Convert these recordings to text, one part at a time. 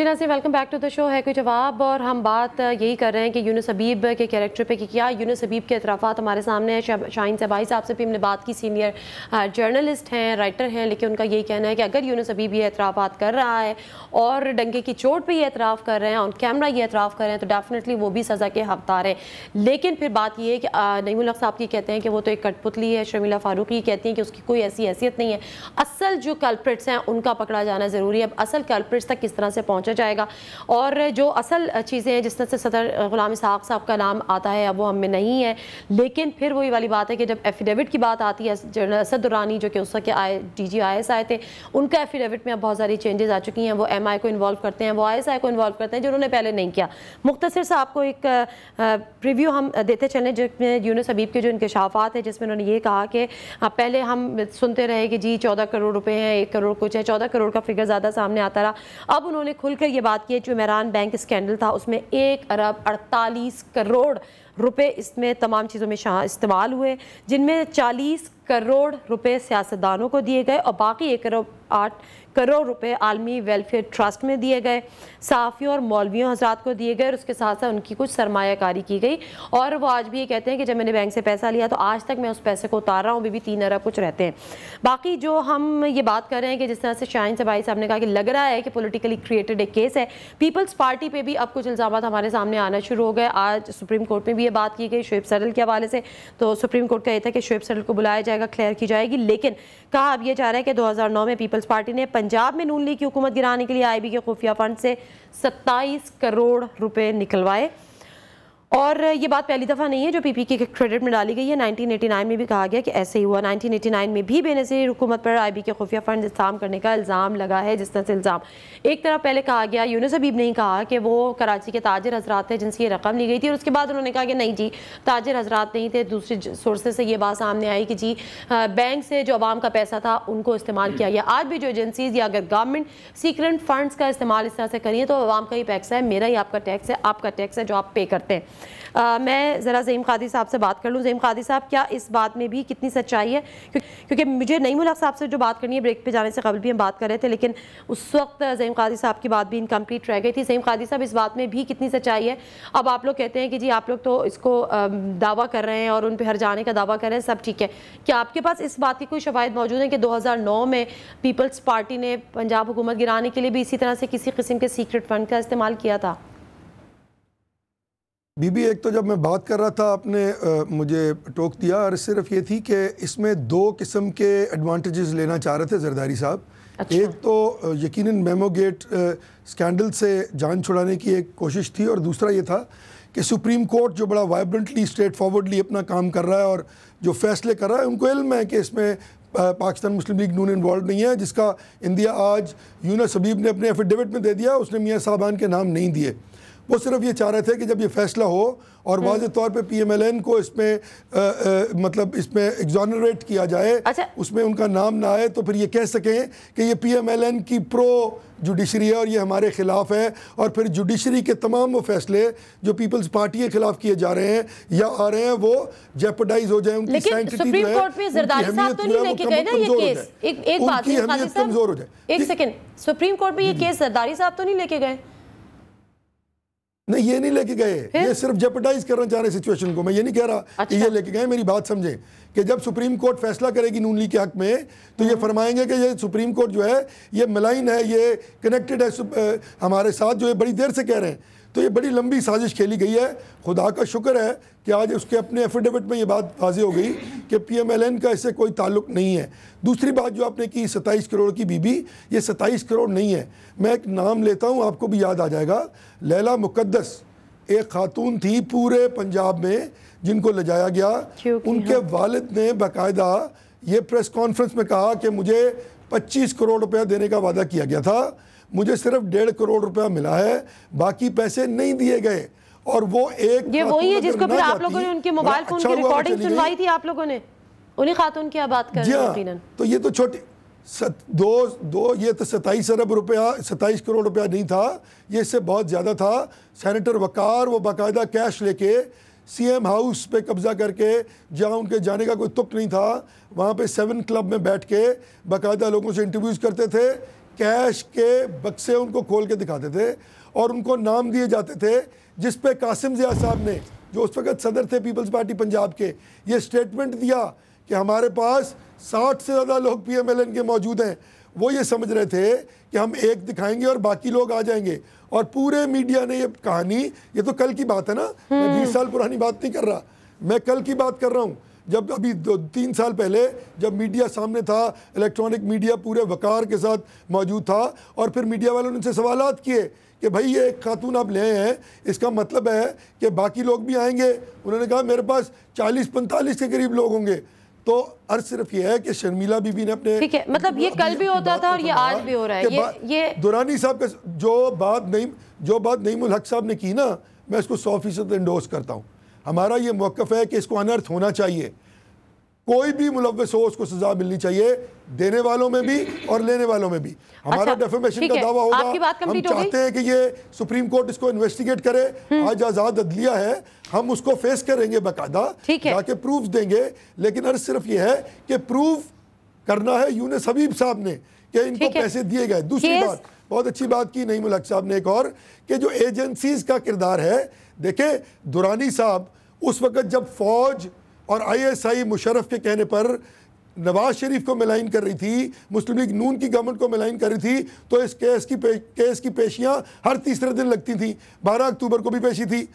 Ji Nasir welcome back to the show है कोई जवाब और हम बात यही कर रहे हैं कि यूनुस हबीब के कैरेक्टर पे कि क्या यूनुस हबीब के अतराफ़ा हमारे सामने हैं शाहिन सबाई साहब से भी हमने बात की सीनियर जर्नलिस्ट हैं राइटर हैं लेकिन उनका यही कहना है कि अगर यूनुस हबीब ये एतराफ़ात कर रहा है और डंके की चोट पर ये एतराफ़ कर रहे हैं और कैमरा ये एतराफ़ कर रहे हैं तो डेफिनेटली वो भी सज़ा के हफ्तार हैं लेकिन फिर बात यह है कि नईमुल साहब की कहते हैं कि वो तो एक कठपुतली है शर्मिला फारूकी कहती हैं कि उसकी कोई ऐसी हैसियत नहीं है असल जो कल्प्रिट्स हैं उनका पकड़ा जाना ज़रूरी है अब असल कल्प्रिट्स तक किस तरह से पहुँचे पहुँचा जाएगा और जो असल चीज़ें हैं जिस तरह से सदर गुलाम साहब साहब का नाम आता है अब वो हमें नहीं है लेकिन फिर वही वाली बात है कि जब एफिडेविट की बात आती है जनरल असद दुरानी जो कि उस वक्त आए डी जी आई एस आए थे उनका एफिडेविट में अब बहुत सारी चेंजेस आ चुकी हैं वो एम आई को इन्वॉल्व करते हैं वो आई एस आई को इन्वॉल्व करते हैं जिन्होंने पहले नहीं किया मुख्तर से आपको एक प्रिव्यू हम देते चलें जिसमें यूनस हबीब के जो इंकशाफात है जिसमें उन्होंने ये कहा कि पहले हम सुनते रहे कि जी चौदह करोड़ रुपए हैं एक करोड़ कुछ है चौदह करोड़ का फिगर ज़्यादा सामने आता रहा अब उन्होंने खुल खुलकर ये बात की है जो इमरान बैंक स्कैंडल था उसमें एक अरब अड़तालीस करोड़ रुपए इसमें तमाम चीज़ों में इस्तेमाल हुए जिनमें चालीस करोड़ रुपए सियासतदानों को दिए गए और बाकी एक अरब आठ करोड़ रुपए आलमी वेलफेयर ट्रस्ट में दिए गए साफ़ियों और मौलवियों हजरात को दिए गए और उसके साथ साथ उनकी कुछ सरमाकारी की गई और वो आज भी ये कहते हैं कि जब मैंने बैंक से पैसा लिया तो आज तक मैं उस पैसे को उतार रहा हूँ अभी भी तीन अरब कुछ रहते हैं बाकी जो हम ये बात कर रहे हैं कि जिस तरह से शाहिन सबाई साहब ने कहा कि लग रहा है कि पोलिटिकली क्रिएटेड एक केस है पीपल्स पार्टी पर भी अब कुछ इल्ज़ाम हमारे सामने आना शुरू हो गए आज सुप्रीम कोर्ट में भी ये बात की गई शुएब सरल के हवाले से तो सुप्रीम कोर्ट का ये था कि शुएब सरल को बुलाया जाएगा क्लियर की जाएगी लेकिन कहा अब यह जा रहा है कि दो में पीपल्स पार्टी ने पंजाब में नून लीग की हुकूमत गिराने के लिए आईबी के खुफिया फंड से सत्ताईस करोड़ रुपए निकलवाए और ये बात पहली दफ़ा नहीं है जो पीपी के क्रेडिट में डाली गई है 1989 में भी कहा गया कि ऐसे ही हुआ 1989 में भी बेनजीर हुकूमत पर आईबी के खुफिया फंड इस्तेमाल करने का इल्ज़ाम लगा है जिस तरह से इल्ज़ाम एक तरफ पहले कहा गया यूनुस अबीब ने कहा कि वो कराची के ताजर हजरात थे जिनसे ये रकम ली गई थी और उसके बाद उन्होंने कहा कि नहीं जी ताजर हजरात नहीं थे दूसरे सोर्सेज से ये बात सामने आई कि जी बैंक से जो आवाम का पैसा था उनको इस्तेमाल किया गया आज भी जो एजेंसीज या अगर गवर्नमेंट सीक्रेट फंडस का इस्तेमाल इस तरह से करिए तो आवाम का ही पैसा है मेरा ही आपका टैक्स है आपका टैक्स है जो आप पे करते हैं आ, मैं ज़रा ज़ईम खादी साहब से बात कर लूँ ज़ईम खादी साहब क्या इस बात में भी कितनी सच्चाई है क्योंकि मुझे नई मुलाक साहब से जो बात करनी है ब्रेक पे जाने से कबल भी हम बात कर रहे थे लेकिन उस वक्त ज़ईम खादी साहब की बात भी इनकम्प्लीट रह गई थी ज़ईम खादी साहब इस बात में भी कितनी सच्चाई है अब आप लोग कहते हैं कि जी आप लोग तो इसको दावा कर रहे हैं और उन पर हर जाने का दावा कर रहे हैं सब ठीक है क्या आपके पास इस बात की कोई शवायद मौजूद है कि दो में पीपल्स पार्टी ने पंजाब हुकूमत गिराने के लिए भी इसी तरह से किसी किस्म के सीक्रेट फंड का इस्तेमाल किया था बीबी एक तो जब मैं बात कर रहा था आपने आ, मुझे टोक दिया और सिर्फ ये थी कि इसमें दो किस्म के एडवांटेजेस लेना चाह रहे थे जरदारी साहब अच्छा। एक तो यकीनन मेमोगेट स्कैंडल से जान छुड़ाने की एक कोशिश थी और दूसरा ये था कि सुप्रीम कोर्ट जो बड़ा वाइब्रेंटली स्ट्रेट फॉरवर्डली अपना काम कर रहा है और जो फैसले कर रहा है उनको इल्म है कि इसमें Pakistan Muslim League Noon involve नहीं है जिसका इंडिया आज यूनस हबीब ने अपने एफिडेविट में दे दिया उसने मियाँ साहबान के नाम नहीं दिए वो सिर्फ ये चाह रहे थे कि जब ये फैसला हो और हम्म। वाज तौर पे पीएमएलएन को इसमें मतलब इसमें एग्जॉनरेट किया जाए अच्छा। उसमें उनका नाम ना आए तो फिर ये कह सकें कि ये पीएमएलएन की प्रो जुडिशरी है और ये हमारे ख़िलाफ़ है और फिर जुडिशरी के तमाम वो फैसले जो पीपल्स पार्टी के खिलाफ किए जा रहे हैं या आ रहे हैं वो जेपडाइज हो जाए उनकी अहमियत तो कमज़ोर हो जाए एक सेकेंड सुप्रीम कोर्ट में ये केस जरदारी साहब तो नहीं लेके गए नहीं ये नहीं लेके गए ये सिर्फ जेपटाइज करना चाह रहे सिचुएशन को मैं ये नहीं कह रहा अच्छा। कि ये लेके गए मेरी बात समझे कि जब सुप्रीम कोर्ट फैसला करेगी नून लीग के हक में तो ये हम्म। फरमाएंगे कि ये सुप्रीम कोर्ट जो है ये मिलाइन है ये कनेक्टेड है हमारे साथ जो है बड़ी देर से कह रहे हैं तो ये बड़ी लंबी साजिश खेली गई है खुदा का शुक्र है कि आज उसके अपने एफिडेविट में ये बात वाजी हो गई कि पीएमएलएन का इससे कोई ताल्लुक नहीं है दूसरी बात जो आपने की सत्ताईस करोड़ की बीबी ये सत्ताईस करोड़ नहीं है मैं एक नाम लेता हूँ आपको भी याद आ जाएगा लैला मुकदस एक खातून थी पूरे पंजाब में जिनको ले जाया गया उनके हाँ। वालद ने बाकायदा ये प्रेस कॉन्फ्रेंस में कहा कि मुझे 25 करोड़ रुपया देने का वादा किया गया था मुझे सिर्फ डेढ़ करोड़ रुपया मिला है बाकी पैसे नहीं दिए गए और वो एक ये वही है जिसको फिर आप लोगों ने उनके मोबाइल फोन अच्छा की रिकॉर्डिंग सुनवाई थी आप लोगों ने उन्हीं खातून की बात कर रहे हैं हाँ, तो ये तो छोटी सत, दो दो ये तो सताईस अरब रुपया सताईस करोड़ रुपया नहीं था ये इससे बहुत ज़्यादा था सेनेटर वकार वो बाकायदा कैश लेके सीएम हाउस पे कब्जा करके जहाँ उनके जाने का कोई तुक नहीं था वहाँ पे सेवन क्लब में बैठ के बाकायदा लोगों से इंटरव्यूज़ करते थे कैश के बक्से उनको खोल के दिखाते थे और उनको नाम दिए जाते थे जिस पे कासिम जिया साहब ने जो उस वक्त सदर थे पीपल्स पार्टी पंजाब के ये स्टेटमेंट दिया कि हमारे पास साठ से ज़्यादा लोग पी एम एल एन के मौजूद हैं वो ये समझ रहे थे कि हम एक दिखाएंगे और बाकी लोग आ जाएंगे और पूरे मीडिया ने ये कहानी ये तो कल की बात है ना मैं बीस हम्म। साल पुरानी बात नहीं कर रहा मैं कल की बात कर रहा हूँ जब अभी दो तीन साल पहले जब मीडिया सामने था इलेक्ट्रॉनिक मीडिया पूरे वकार के साथ मौजूद था और फिर मीडिया वालों ने उनसे सवाल किए कि भाई ये एक खातून आप ले हैं इसका मतलब है कि बाकी लोग भी आएंगे उन्होंने कहा मेरे पास चालीस पैंतालीस के करीब लोग होंगे तो अर्ज सिर्फ ये है कि शर्मिला बीबी ने अपने ठीक है मतलब ये कल भी होता था और ये आज भी हो रहा है ये ये दुरानी साहब के जो बात नहीं जो बात नईम हक साहब ने की ना मैं इसको सौ फीसद इंडोज करता हूँ हमारा ये मौक़ है कि इसको अनर्थ होना चाहिए कोई भी मुलवस हो उसको सजा मिलनी चाहिए देने वालों में भी और लेने वालों में भी अच्छा, हमारा डेफोमेशन अच्छा, का दावा होगा हम चाहते हैं कि ये सुप्रीम कोर्ट इसको इन्वेस्टिगेट करे हम्म। आज आज़ाद अदलिया है हम उसको फेस करेंगे बाकायदा जाके प्रूफ देंगे लेकिन अर्ज सिर्फ ये है कि प्रूफ करना है यून हबीब साहब ने कि इनको पैसे दिए गए दूसरी बात बहुत अच्छी बात की नईम मुलाक साहब ने एक और कि जो एजेंसीज का किरदार है देखे दुरानी साहब उस वक़्त जब फ़ौज और आईएसआई मुशरफ के कहने पर नवाज शरीफ को मिलाइन कर रही थी मुस्लिम लीग नून की गवर्नमेंट को मिलाइन कर रही थी तो इस केस की पे, केस की पेशियाँ हर तीसरे दिन लगती थी बारह अक्टूबर को भी पेशी थी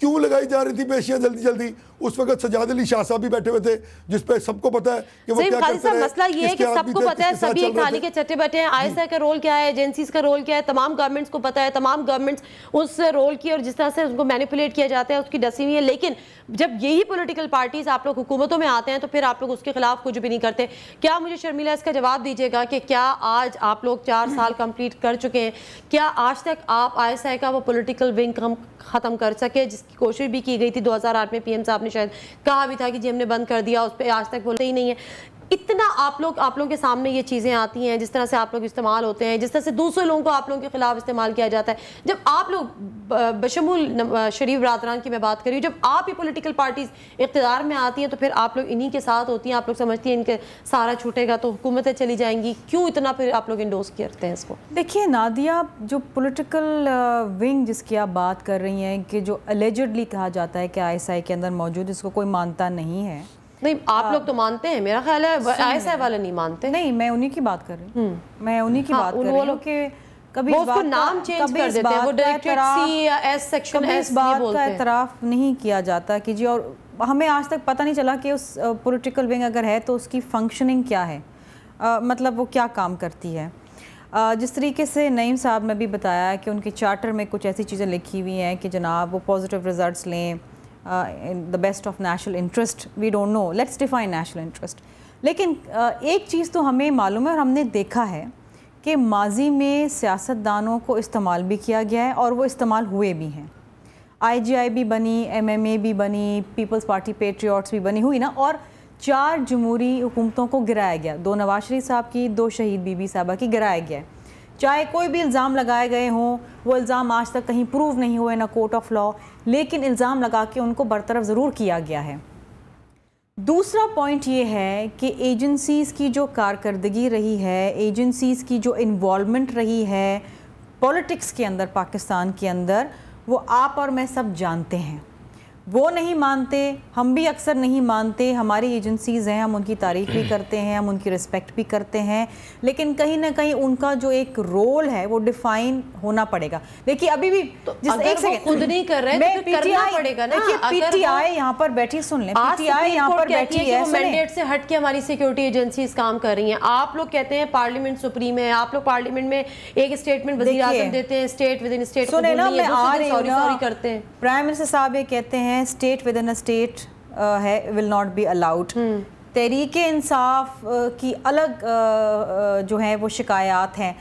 क्यों लगाई जा रही थी पेशियां जल्दी जल्दी उस वक्त सजाद अली शाह साहब भी बैठे हुए थे जिस पे सबको पता है कि वो क्या करते हैं मसला ये है कि सबको पता है सभी एक कहानी के चट्टे बैठे हैं आईएसआई का रोल क्या है एजेंसीज का रोल क्या है तमाम गवर्नमेंट्स को पता है तमाम गवर्नमेंट्स उस रोल की और जिस तरह से उसको मैनिपुलेट किया जाता है उसकी डसी हुई है लेकिन जब यही पोलिटिकल पार्टीज आप लोग हुकूमतों में आते हैं तो फिर आप लोग उसके खिलाफ कुछ भी नहीं करते क्या मुझे शर्मिला इसका जवाब दीजिएगा कि क्या आज आप लोग चार साल कंप्लीट कर चुके हैं क्या आज तक आप आई का वो पोलिटिकल विंग कम ख़त्म कर सके जिसकी कोशिश भी की गई थी दो में पी साहब ने शायद कहा भी था कि जी हमने बंद कर दिया उस पर आज तक बोलते ही नहीं है इतना आप लोग आप लोगों के सामने ये चीज़ें आती हैं जिस तरह से आप लोग इस्तेमाल होते हैं जिस तरह से दूसरे लोगों को आप लोगों के ख़िलाफ़ इस्तेमाल किया जाता है जब आप लोग बशमूल शरीफ बरदरान की मैं बात करी जब आप ही पोलिटिकल पार्टीज़ इकतदार में आती हैं तो फिर आप लोग इन्हीं के साथ होती हैं आप लोग समझती हैं इनके सारा छूटेगा तो हुकूमतें चली जाएंगी क्यों इतना फिर आप लोग इंडोज करते हैं इसको देखिए नादिया जो पोलिटिकल विंग जिसकी आप बात कर रही हैं कि जो अलेजडली कहा जाता है कि आई के अंदर मौजूद इसको कोई मानता नहीं है नहीं आप लोग तो मानते हैं मेरा ख्याल है आईएसआई वाले नहीं मानते नहीं मैं उन्हीं की बात कर रही हूँ हम्म। मैं उन्हीं की हाँ, बात कर रही हूँ कि कभी वो उसको नाम चेंज कर देते हैं वो डायरेक्टर सी या एस सेक्शन एस बात का एतराफ़ नहीं किया जाता कि जी और हमें आज तक पता नहीं चला कि उस पोलिटिकल विंग अगर है तो उसकी फंक्शनिंग क्या है मतलब वो क्या काम करती है जिस तरीके से नईम साहब ने भी बताया कि उनके चार्टर में कुछ ऐसी चीज़ें लिखी हुई हैं कि जनाब वो पॉजिटिव रिज़ल्ट लें in the best of national interest we don't know let's define national interest लेकिन uh, एक चीज़ तो हमें मालूम है और हमने देखा है कि माजी में सियासतदानों को इस्तेमाल भी किया गया है और वो इस्तेमाल हुए भी हैं आईजीआई भी बनी एमएमए भी बनी पीपल्स पार्टी पेट्रियाट्स भी बनी हुई ना और चार जमहूरी हुकूमतों को गिराया गया दो नवाज शरीफ साहब की दो शहीद बीबी साहबा की गिराया गया है चाहे कोई भी इल्ज़ाम लगाए गए हों वो इल्ज़ाम आज तक कहीं प्रूव नहीं हुए ना कोर्ट ऑफ लॉ लेकिन इल्ज़ाम लगा के उनको बरतरफ ज़रूर किया गया है दूसरा पॉइंट ये है कि एजेंसीज़ की जो कारकर्दगी रही है एजेंसीज़ की जो इन्वॉलमेंट रही है पॉलिटिक्स के अंदर पाकिस्तान के अंदर वो आप और मैं सब जानते हैं वो नहीं मानते हम भी अक्सर नहीं मानते हमारी एजेंसीज़ हैं हम उनकी तारीफ़ भी करते हैं हम उनकी रिस्पेक्ट भी करते हैं लेकिन कहीं ना कहीं उनका जो एक रोल है वो डिफाइन होना पड़ेगा देखिए अभी भी तो जिस एक सेकंड खुद नहीं कर रहे हैं तो पीटीआई पड़ेगा ना पीटीआई पीटीआई यहाँ पर बैठी सुन ले पीटीआई यहाँ पर बैठी है मैंडेट से हट के हमारी सिक्योरिटी एजेंसी काम कर रही है आप लोग कहते हैं पार्लियामेंट सुप्रीम है आप लोग पार्लियामेंट में एक स्टेटमेंट देते हैं स्टेट विद इन स्टेट करते हैं प्राइम मिनिस्टर साहब ये कहते हैं हैं state within a state है will not be allowed Tehreek Insaf uh, की अलग आ, uh, uh, जो है वो शिकायात हैं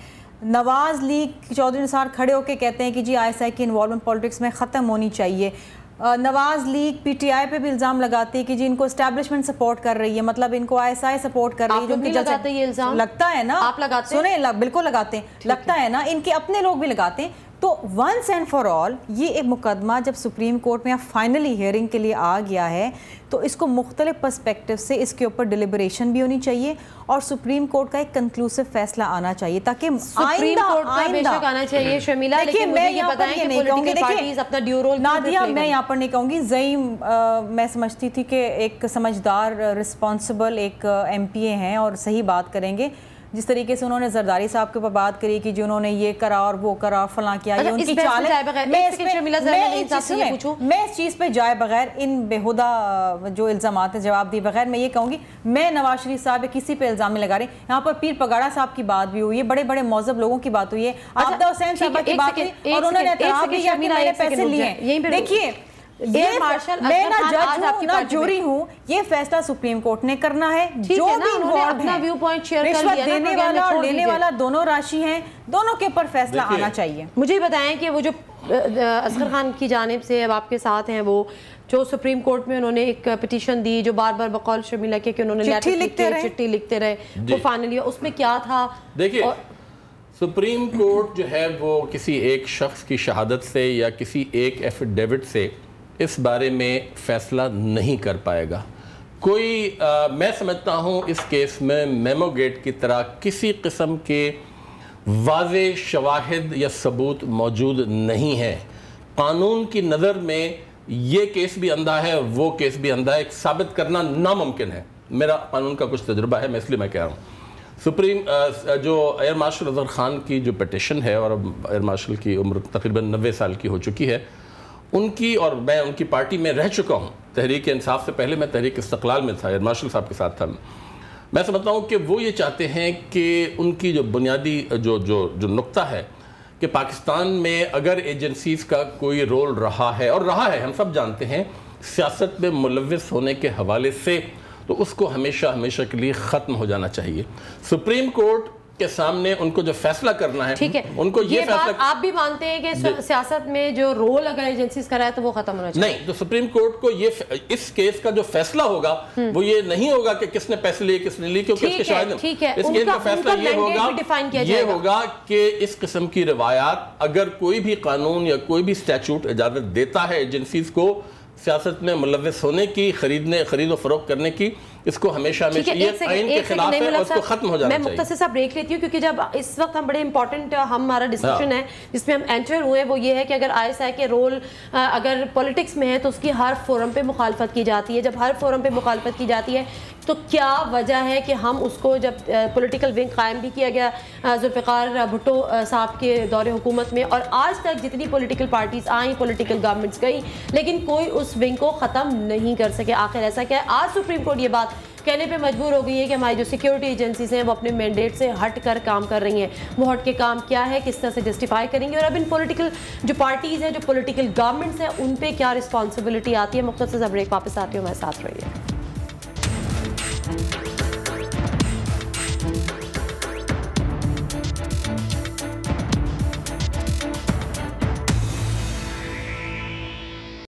नवाज़ लीग चौधरी निसार खड़े होकर कहते हैं कि जी आई की इन्वॉलमेंट पॉलिटिक्स में ख़त्म होनी चाहिए नवाज़ लीग पीटीआई पे भी इल्ज़ाम लगाती है कि जी इनको इस्टेब्लिशमेंट सपोर्ट कर रही है मतलब इनको आईएसआई सपोर्ट कर रही है जो इनकी लगाते ये इल्ज़ाम लगता है ना आप लगाते सुने लग, बिल्कुल लगाते हैं लगता है ना इनके अपने लोग भी लगाते हैं तो वंस एंड फॉर ऑल ये एक मुकदमा जब सुप्रीम कोर्ट में फाइनली हियरिंग के लिए आ गया है तो इसको मुख्तलिफ परस्पेक्टिव से इसके ऊपर डिलिब्रेशन भी होनी चाहिए और सुप्रीम कोर्ट का एक कंक्लूसिव फैसला आना चाहिए ताकि मैं यहाँ पर नहीं कहूँगी नादिया मैं यहाँ पर नहीं कहूँगी जई मैं समझती थी कि एक समझदार रिस्पॉन्सिबल एक एम पी ए हैं और सही बात करेंगे जिस तरीके से उन्होंने जरदारी साहब के ऊपर बात करी कि जिन्होंने उन्होंने ये करा और वो करा और फला किया ये अच्छा, उनकी चाल मैं इस चीज़ पे जाए बगैर इन बेहुदा जो इल्ज़ाम है जवाब दिए बगैर मैं ये कहूँगी मैं नवाज शरीफ साहब किसी पे इल्ज़ाम नहीं लगा रही यहाँ पर पीर पगाड़ा साहब की बात भी हुई है बड़े बड़े मौजब लोगों की बात हुई है अच्छा, आपदा हुसैन साहब की बात हुई और उन्होंने देखिए ये मार्शल मैं ना जज हूँ ना जूरी हूँ ये फैसला सुप्रीम कोर्ट ने करना है जो भी अपना व्यू पॉइंट शेयर रिश्वत तो देने वाला और लेने वाला दोनों राशि है दोनों के ऊपर फैसला आना चाहिए मुझे बताएं कि वो जो असगर खान की जानब से अब आपके साथ हैं वो जो सुप्रीम कोर्ट में उन्होंने एक पिटीशन दी जो बार बार बकौल शर्मिला के कि उन्होंने चिट्ठी लिखते रहे चिट्ठी लिखते रहे वो फाइनली उसमें क्या था देखिए सुप्रीम कोर्ट जो है वो किसी एक शख्स की शहादत से या किसी एक एफिडेविट से इस बारे में फैसला नहीं कर पाएगा कोई आ, मैं समझता हूँ इस केस में मेमोगेट की तरह किसी किस्म के वाज शवाहद या सबूत मौजूद नहीं है कानून की नज़र में ये केस भी अंधा है वो केस भी अंधा है साबित करना नामुमकिन है मेरा कानून का कुछ तजुर्बा है मैं इसलिए मैं कह रहा हूँ सुप्रीम जो एयर मार्शल अजहर ख़ान की जो पटिशन है और एयर मार्शल की उम्र तकरीबन नबे साल की हो चुकी है उनकी और मैं उनकी पार्टी में रह चुका हूँ तहरीक इंसाफ से पहले मैं तहरीक इस्तलाल में था मार्शल साहब के साथ था मैं समझता हूँ कि वो ये चाहते हैं कि उनकी जो बुनियादी जो जो जो नुकता है कि पाकिस्तान में अगर एजेंसीज का कोई रोल रहा है और रहा है हम सब जानते हैं सियासत में मुलविस होने के हवाले से तो उसको हमेशा हमेशा के लिए ख़त्म हो जाना चाहिए सुप्रीम कोर्ट के सामने उनको जो फैसला करना है ठीक है उनको ये, ये फैसला आप भी मानते हैं कि सियासत में जो रोल अगर एजेंसी का है तो वो खत्म होना चाहिए नहीं तो सुप्रीम कोर्ट को ये इस केस का जो फैसला होगा हम्म। वो ये नहीं होगा कि किसने पैसे लिए किसने लिए क्योंकि इसके शायद ठीक है इस केस का फैसला ये होगा ये होगा कि इस किस्म की रवायात अगर कोई भी कानून या कोई भी स्टैचूट इजाजत देता है एजेंसी को सियासत में मुलविस होने की खरीदने खरीदो व फरोख करने की इसको हमेशा हमेशा ये आइन के खिलाफ है और इसको खत्म हो जाना मैं मुख्तर सा ब्रेक लेती हूँ क्योंकि जब इस वक्त हम बड़े इंपॉर्टेंट हमारा डिस्कशन है जिसमें हम एंटर हुए वो ये है कि अगर आई के रोल अगर पॉलिटिक्स में है तो उसकी हर फोरम पे मुखालफत की जाती है जब हर फोरम पे मुखालफत की जाती है तो क्या वजह है कि हम उसको जब पॉलिटिकल विंग कायम भी किया गया जुल्फ़ार भुट्टो साहब के दौरे हुकूमत में और आज तक जितनी पॉलिटिकल पार्टीज आई पॉलिटिकल गवर्नमेंट्स गई लेकिन कोई उस विंग को ख़त्म नहीं कर सके आखिर ऐसा क्या है आज सुप्रीम कोर्ट ये बात कहने पे मजबूर हो गई है कि हमारी जो सिक्योरिटी एजेंसीज हैं वो अपने मैंडेट से हट कर काम कर रही हैं वो हट के काम क्या है किस तरह से जस्टिफाई करेंगे और अब इन पॉलिटिकल जो पार्टीज़ हैं जो पॉलिटिकल गवर्नमेंट्स हैं उन पर क्या रिस्पॉन्सिबिलिटी आती है मुख्तर से ब्रेक वापस आती हूँ हमारे साथ रहिए